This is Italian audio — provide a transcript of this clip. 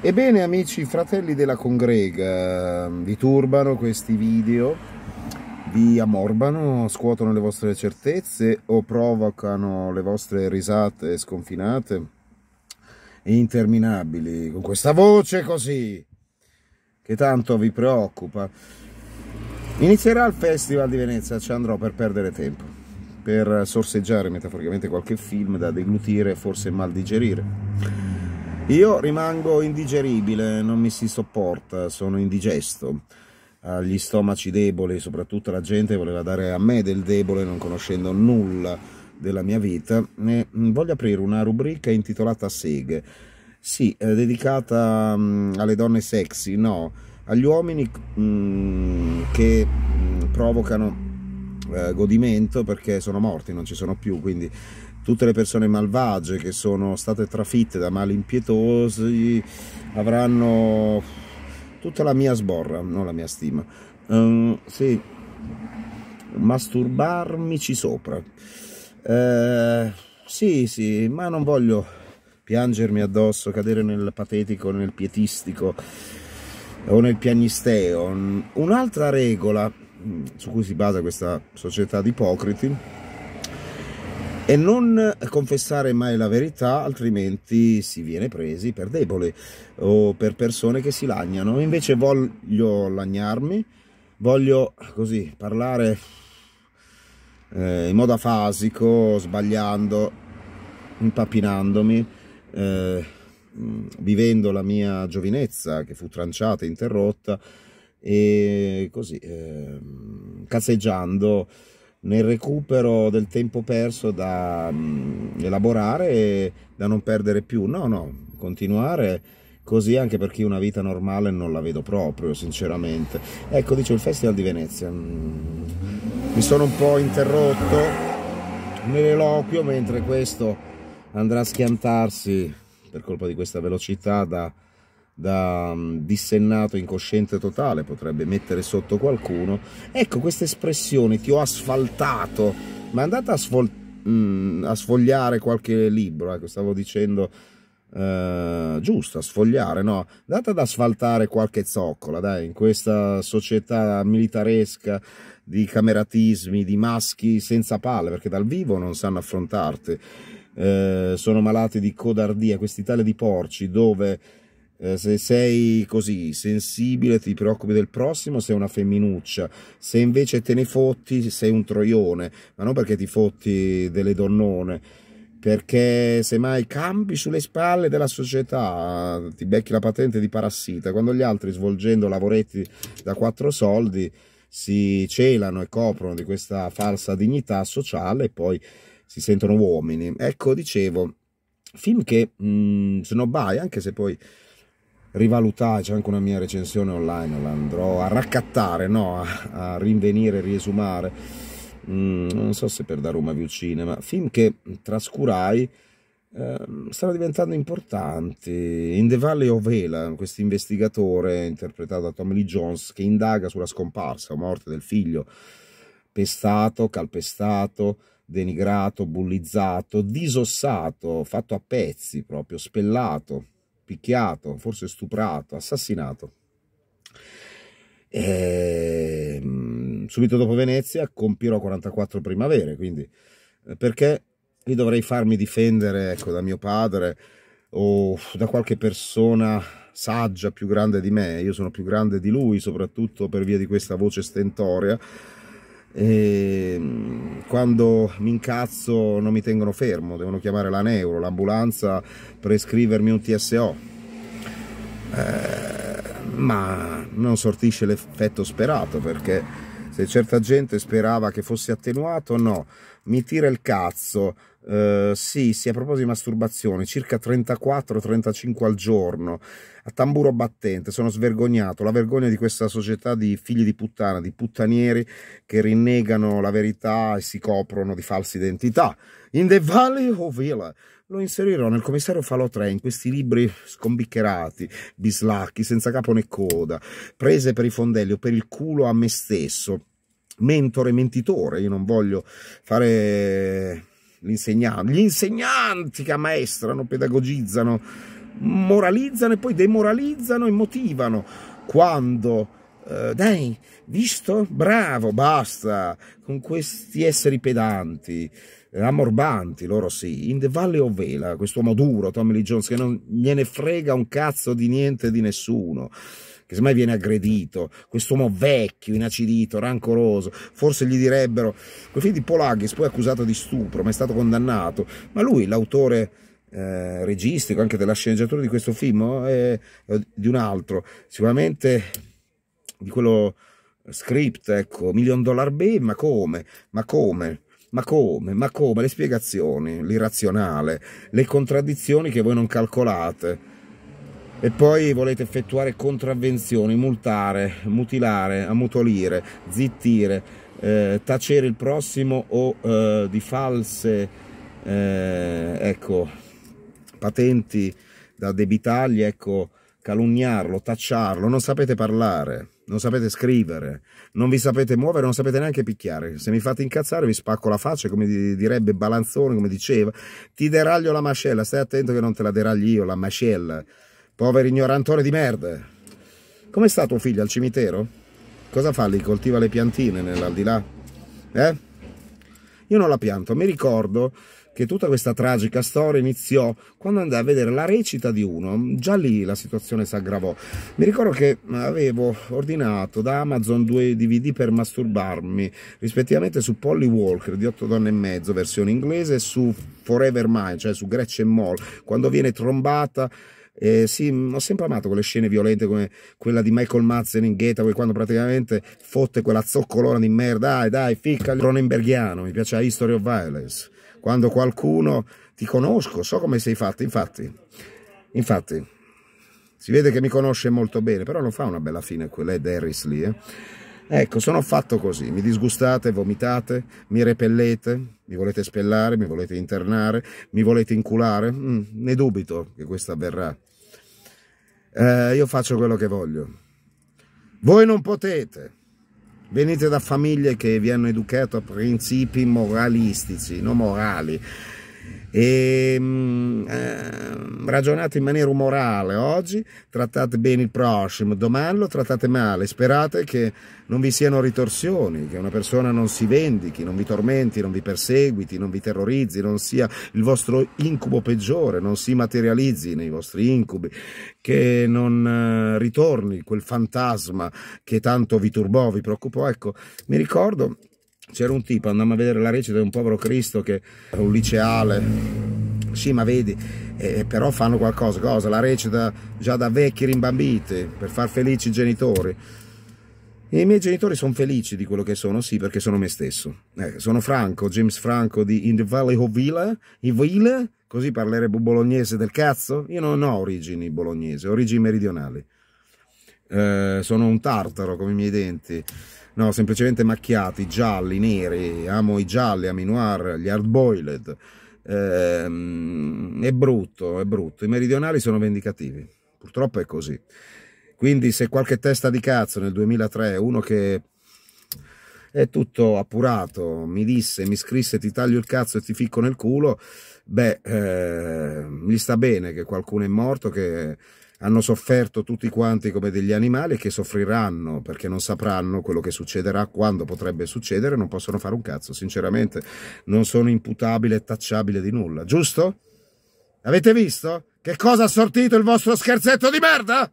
Ebbene amici, fratelli della congrega, vi turbano questi video, vi ammorbano, scuotono le vostre certezze o provocano le vostre risate sconfinate e interminabili con questa voce così che tanto vi preoccupa? Inizierà il Festival di Venezia, ci andrò per perdere tempo, per sorseggiare metaforicamente qualche film da deglutire e forse mal digerire io rimango indigeribile, non mi si sopporta, sono indigesto. Agli stomaci deboli, soprattutto la gente voleva dare a me del debole non conoscendo nulla della mia vita. E voglio aprire una rubrica intitolata Seghe. Sì, dedicata alle donne sexy, no, agli uomini che provocano eh, godimento perché sono morti, non ci sono più, quindi tutte le persone malvagie che sono state trafitte da mali impietosi avranno tutta la mia sborra, non la mia stima. Um, sì, masturbarmici sopra. Eh, sì, sì, ma non voglio piangermi addosso, cadere nel patetico, nel pietistico o nel piagnisteo. Un'altra regola Mm, su cui si basa questa società di ipocriti e non confessare mai la verità, altrimenti si viene presi per deboli o per persone che si lagnano. Invece voglio lagnarmi, voglio così parlare eh, in modo afasico, sbagliando, impappinandomi, eh, mm, vivendo la mia giovinezza che fu tranciata e interrotta e così eh, cazzeggiando nel recupero del tempo perso da mh, elaborare e da non perdere più no no continuare così anche per chi una vita normale non la vedo proprio sinceramente ecco dice il festival di Venezia mh, mi sono un po' interrotto nell'eloquio mentre questo andrà a schiantarsi per colpa di questa velocità da da mm, dissennato incosciente totale potrebbe mettere sotto qualcuno ecco questa espressione ti ho asfaltato ma andate a, svol- mh, mm, a sfogliare qualche libro ecco stavo dicendo Uh, giusto, a sfogliare, no? Andate ad asfaltare qualche zoccola, dai, in questa società militaresca di cameratismi, di maschi senza palle, perché dal vivo non sanno affrontarti. Uh, sono malati di codardia, questi tale di porci dove eh, se sei così sensibile ti preoccupi del prossimo sei una femminuccia se invece te ne fotti sei un troione ma non perché ti fotti delle donnone perché semmai campi sulle spalle della società ti becchi la patente di parassita quando gli altri svolgendo lavoretti da quattro soldi si celano e coprono di questa falsa dignità sociale e poi si sentono uomini ecco dicevo film che mh, mm, snobbai anche se poi rivalutare, c'è anche una mia recensione online, la andrò a raccattare, no? a, a rinvenire, riesumare, mm, non so se per da Roma View Cinema, film che trascurai, eh, stanno diventando importanti. In The Valley of Vela, questo investigatore interpretato da Tom Lee Jones che indaga sulla scomparsa o morte del figlio, pestato, calpestato, denigrato, bullizzato, disossato, fatto a pezzi proprio, spellato picchiato, forse stuprato, assassinato. E, ehm, subito dopo Venezia compirò 44 primavere, quindi eh, perché io dovrei farmi difendere ecco, da mio padre o da qualche persona saggia più grande di me, io sono più grande di lui soprattutto per via di questa voce stentorea e ehm, quando mi incazzo non mi tengono fermo, devono chiamare la neuro, l'ambulanza per iscrivermi un TSO. Eh, ma non sortisce l'effetto sperato perché se certa gente sperava che fosse attenuato, no, mi tira il cazzo, eh, sì, sì, a proposito di masturbazione, circa 34-35 al giorno, a tamburo battente, sono svergognato, la vergogna di questa società di figli di puttana, di puttanieri che rinnegano la verità e si coprono di false identità. In The Valley of Hill lo inserirò nel commissario Falò 3 in questi libri scombiccherati, bislacchi, senza capo né coda, prese per i fondelli o per il culo a me stesso. Mentore, mentitore, io non voglio fare l'insegnante, gli insegnanti che ammaestrano, pedagogizzano, moralizzano e poi demoralizzano e motivano quando eh, dai, visto? Bravo, basta con questi esseri pedanti, ammorbanti, loro sì. In The Valley of Vela, quest'uomo duro, Tommy Lee Jones, che non gliene frega un cazzo di niente di nessuno che semmai viene aggredito, quest'uomo vecchio, inacidito, rancoroso, forse gli direbbero, quel film di Polaghis poi accusato di stupro, ma è stato condannato, ma lui, l'autore eh, registico, anche della sceneggiatura di questo film, è di un altro, sicuramente di quello script, ecco, Million Dollar B, ma come? Ma come? Ma come? Ma come? Le spiegazioni, l'irrazionale, le contraddizioni che voi non calcolate e poi volete effettuare contravvenzioni, multare, mutilare, ammutolire, zittire, eh, tacere il prossimo o eh, di false eh, ecco, patenti da debitargli, ecco, calunniarlo, tacciarlo, non sapete parlare, non sapete scrivere, non vi sapete muovere, non sapete neanche picchiare. Se mi fate incazzare vi spacco la faccia, come direbbe Balanzone, come diceva, ti deraglio la mascella, stai attento che non te la deragli io, la mascella. Povero ignorantone di merda. Com'è stato tuo figlio al cimitero? Cosa fa lì? Coltiva le piantine nell'aldilà? Eh? Io non la pianto, mi ricordo che tutta questa tragica storia iniziò quando andai a vedere la recita di uno, già lì la situazione si aggravò. Mi ricordo che avevo ordinato da Amazon due DVD per masturbarmi, rispettivamente su Polly Walker di 8 donne e mezzo, versione inglese, e su Forever Mind, cioè su Gretchen Moll, quando viene trombata eh, sì, mm, ho sempre amato quelle scene violente come quella di Michael Madsen in Gateway quando praticamente fotte quella zoccolona di merda, dai, dai, ficca il Cronenbergiano, mi piace la History of Violence, quando qualcuno ti conosco, so come sei fatto, infatti, infatti, si vede che mi conosce molto bene, però non fa una bella fine quella Ed Harris lì, eh. Ecco, sono fatto così, mi disgustate, vomitate, mi repellete, mi volete spellare, mi volete internare, mi volete inculare, mm, ne dubito che questo avverrà eh, io faccio quello che voglio. Voi non potete. Venite da famiglie che vi hanno educato a principi moralistici, non morali. E, ehm, eh, ragionate in maniera umorale oggi, trattate bene il prossimo, domani lo trattate male, sperate che non vi siano ritorsioni, che una persona non si vendichi, non vi tormenti, non vi perseguiti, non vi terrorizzi, non sia il vostro incubo peggiore, non si materializzi nei vostri incubi, che non eh, ritorni quel fantasma che tanto vi turbò, vi preoccupò. Ecco, mi ricordo c'era un tipo, andiamo a vedere la recita di un povero Cristo che era un liceale. Sì, ma vedi, eh, però fanno qualcosa, cosa? La recita già da vecchi rimbambiti per far felici i genitori. E I miei genitori sono felici di quello che sono, sì, perché sono me stesso. Eh, sono Franco, James Franco di In the Valley of Villa, Ivile, così parlerebbe bolognese del cazzo. Io non ho origini bolognese, origini meridionali. Eh, sono un tartaro come i miei denti no, semplicemente macchiati, gialli, neri, amo i gialli, amo i noir, gli hard boiled, ehm, è brutto, è brutto, i meridionali sono vendicativi, purtroppo è così. Quindi se qualche testa di cazzo nel 2003, uno che è tutto appurato, mi disse, mi scrisse ti taglio il cazzo e ti ficco nel culo, beh, eh, gli sta bene che qualcuno è morto, che hanno sofferto tutti quanti come degli animali che soffriranno perché non sapranno quello che succederà, quando potrebbe succedere, non possono fare un cazzo, sinceramente non sono imputabile e tacciabile di nulla, giusto? Avete visto? Che cosa ha sortito il vostro scherzetto di merda?